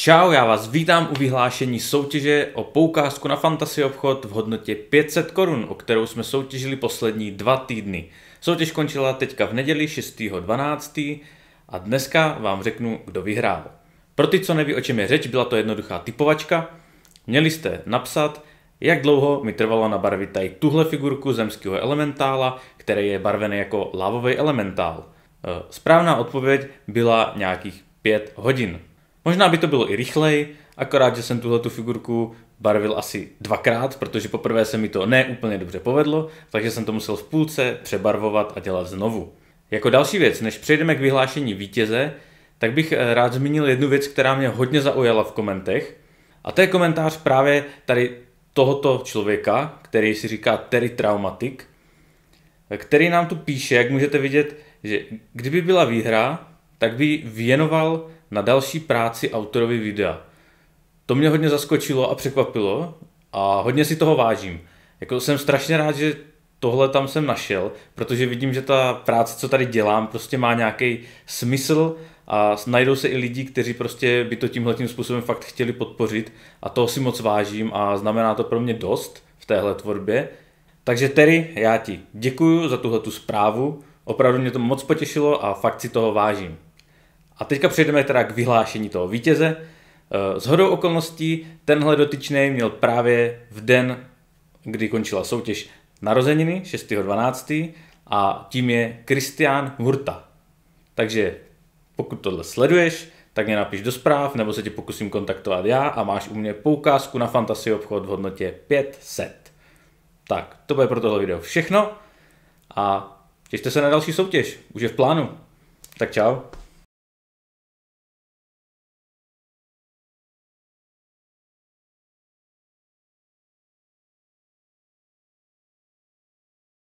Čau, já vás vítám u vyhlášení soutěže o poukázku na Fantasy obchod v hodnotě 500 korun, o kterou jsme soutěžili poslední dva týdny. Soutěž končila teďka v neděli 6.12. a dneska vám řeknu, kdo vyhrál. Pro ty, co neví, o čem je řeč, byla to jednoduchá typovačka. Měli jste napsat, jak dlouho mi trvalo nabarvit tady tuhle figurku zemského elementála, který je barvený jako lávový elementál. E, správná odpověď byla nějakých 5 hodin. Možná by to bylo i rychleji, akorát, že jsem tuhle tu figurku barvil asi dvakrát, protože poprvé se mi to ne úplně dobře povedlo, takže jsem to musel v půlce přebarvovat a dělat znovu. Jako další věc, než přejdeme k vyhlášení vítěze, tak bych eh, rád zmínil jednu věc, která mě hodně zaujala v komentech. A to je komentář právě tady tohoto člověka, který si říká Terry Traumatic, který nám tu píše, jak můžete vidět, že kdyby byla výhra, tak by věnoval na další práci autorovi videa. To mě hodně zaskočilo a překvapilo a hodně si toho vážím. Jako jsem strašně rád, že tohle tam jsem našel, protože vidím, že ta práce, co tady dělám, prostě má nějaký smysl a najdou se i lidi, kteří prostě by to tímhle tím způsobem fakt chtěli podpořit a toho si moc vážím a znamená to pro mě dost v téhle tvorbě. Takže Terry, já ti děkuju za tuhle tu zprávu, opravdu mě to moc potěšilo a fakt si toho vážím. A teďka přejdeme teda k vyhlášení toho vítěze. Z eh, hodou okolností tenhle dotyčný měl právě v den, kdy končila soutěž narozeniny 6.12. a tím je Kristián Hurta. Takže pokud tohle sleduješ, tak mě napiš do zpráv, nebo se tě pokusím kontaktovat já a máš u mě poukázku na Fantasy obchod v hodnotě 500. Tak, to bude pro tohle video všechno a těšte se na další soutěž, už je v plánu. Tak čau.